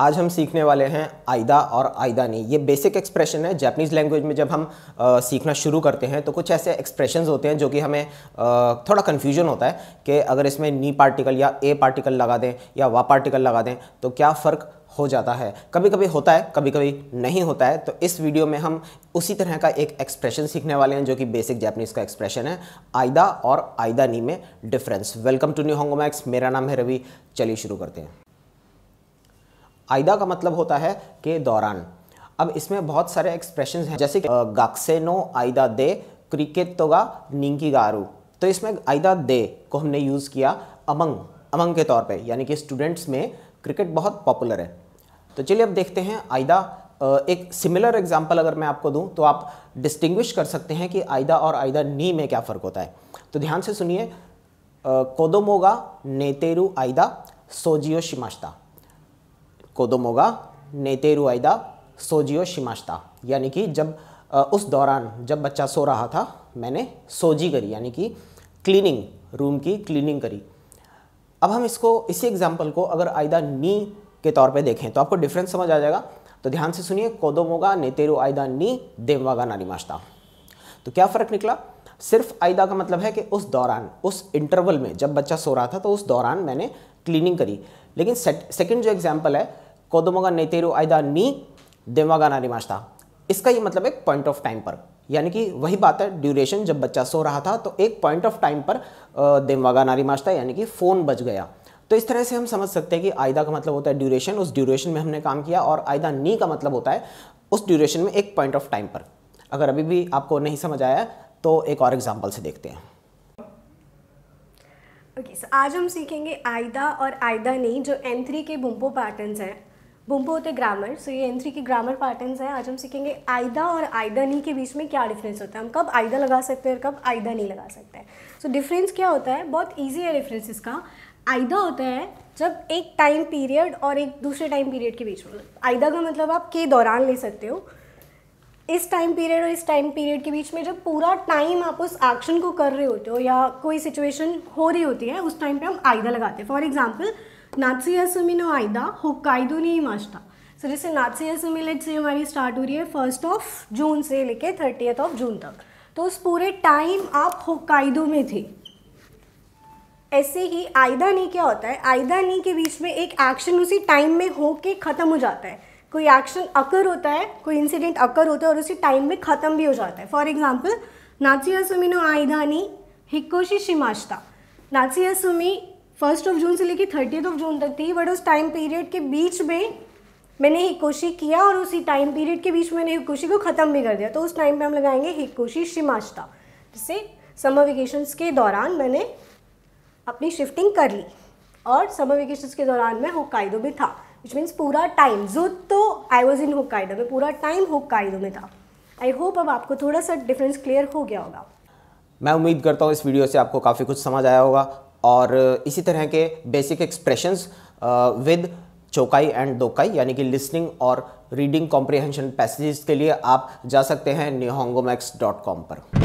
आज हम सीखने वाले हैं आयदा और आयदानी ये बेसिक एक्सप्रेशन है जैपनीज़ लैंग्वेज में जब हम आ, सीखना शुरू करते हैं तो कुछ ऐसे एक्सप्रेशन होते हैं जो कि हमें आ, थोड़ा कन्फ्यूजन होता है कि अगर इसमें नी पार्टिकल या ए पार्टिकल लगा दें या वा पार्टिकल लगा दें तो क्या फ़र्क हो जाता है कभी कभी होता है कभी कभी नहीं होता है तो इस वीडियो में हम उसी तरह का एक एक्सप्रेशन सीखने वाले हैं जो कि बेसिक जैपनीज़ का एक्सप्रेशन है आयदा और आयदा नी में डिफरेंस वेलकम टू न्यू होंगोमैक्स मेरा नाम है रवि चलिए शुरू करते हैं आयदा का मतलब होता है के दौरान अब इसमें बहुत सारे एक्सप्रेशन हैं जैसे गाक्सेनो आयदा दे क्रिकेट तोगा निंकी गारू तो इसमें आयदा दे को हमने यूज़ किया अमंग अमंग के तौर पे यानी कि स्टूडेंट्स में क्रिकेट बहुत पॉपुलर है तो चलिए अब देखते हैं आयदा एक सिमिलर एग्जाम्पल अगर मैं आपको दूं तो आप डिस्टिंग्विश कर सकते हैं कि आयदा और आयदा नी में क्या फ़र्क होता है तो ध्यान से सुनिए कोदोमोगा नेतेरू आयदा सोजियो शिमाश्ता कोदोमोगा नेतेरुआदा सोजियो शिमाश्ता यानी कि जब उस दौरान जब बच्चा सो रहा था मैंने सोजी करी यानी कि क्लीनिंग रूम की क्लीनिंग करी अब हम इसको इसी एग्जाम्पल को अगर आयदा नी के तौर पे देखें तो आपको डिफरेंस समझ आ जाएगा तो ध्यान से सुनिए कोदोमोगा नेतेरु आयदा नी देमवागा माश्ता तो क्या फ़र्क निकला सिर्फ आयदा का मतलब है कि उस दौरान उस इंटरवल में जब बच्चा सो रहा था तो उस दौरान मैंने क्लीनिंग करी लेकिन सेकेंड जो एग्जाम्पल है कोदमोगा नेतेरू आयदा नी देमागा नारी माश्ता इसका ये मतलब एक पॉइंट ऑफ टाइम पर यानी कि वही बात है ड्यूरेशन जब बच्चा सो रहा था तो एक पॉइंट ऑफ टाइम पर देमवागा नारी माश्ता यानी कि फ़ोन बज गया तो इस तरह से हम समझ सकते हैं कि आयदा का मतलब होता है ड्यूरेशन उस ड्यूरेशन में हमने काम किया और आयदा नी का मतलब होता है उस ड्यूरेशन में एक पॉइंट ऑफ टाइम पर अगर अभी भी आपको नहीं समझ आया तो एक और एग्जाम्पल से देखते हैं ओके okay, so आज हम सीखेंगे आयदा और आयदा नी जो एंथ्री थ्री के बुम्पो पैटर्न्स हैं बुम्बो होते ग्रामर सो ये एन थ्री के ग्रामर पैटर्न्स हैं आज हम सीखेंगे आयदा और आयदा नी के बीच में क्या डिफरेंस होता है हम कब आयदा लगा सकते हैं और कब आयदा नहीं लगा सकते हैं सो डिफरेंस क्या होता है बहुत ईजी है डिफरेंस इसका आयदा होता है जब एक टाइम पीरियड और एक दूसरे टाइम पीरियड के बीच में आयदा का मतलब आप के दौरान ले सकते हो इस टाइम पीरियड और इस टाइम पीरियड के बीच में जब पूरा टाइम आप उस एक्शन को कर रहे होते हो या कोई सिचुएशन हो रही होती है उस टाइम पे हम आयदा लगाते हैं फॉर एग्जाम्पल नात्सी असुमी आयदा होकाइडो ने ही सो so, जैसे नात्सी असुमी लेट से हमारी स्टार्ट हो रही है फर्स्ट ऑफ जून से लेके थर्टीथ ऑफ जून तक तो उस पूरे टाइम आप होकाइडो में थे ऐसे ही आयदा नहीं क्या होता है आयदा नहीं के बीच में एक एक्शन उसी टाइम में हो के ख़त्म हो जाता है कोई एक्शन अकर होता है कोई इंसिडेंट अकर होता है और उसी टाइम में ख़त्म भी हो जाता है फॉर एग्जाम्पल नाचिया सुमिनो आयदानी हिकोशी शिमाश्ता नाचिया सुमी फर्स्ट ऑफ जून से लेकर थर्टीथ ऑफ जून तक थी बट उस टाइम पीरियड के बीच में मैंने हिकोशी किया और उसी टाइम पीरियड के बीच मैंने हिकोशी को ख़त्म भी कर दिया तो उस टाइम पे हम लगाएंगे हिकोशी शिमाश्ता जिससे समर वेकेशंस के दौरान मैंने अपनी शिफ्टिंग कर ली और समर वेकेशंस के दौरान मैं होकाइडो में था विच मीन्स पूरा टाइम जो तो आई वॉज इन होकाइडो में पूरा टाइम होकाइडो में था आई होप अब आपको थोड़ा सा डिफरेंस क्लियर हो गया होगा मैं उम्मीद करता हूँ इस वीडियो से आपको काफ़ी कुछ समझ आया होगा और इसी तरह के बेसिक एक्सप्रेशंस विद चौकाई एंड दोकाई यानी कि लिसनिंग और रीडिंग कॉम्प्रिहेंशन पैसेजेस के लिए आप जा सकते हैं निहोंगोमैक्स डॉट कॉम पर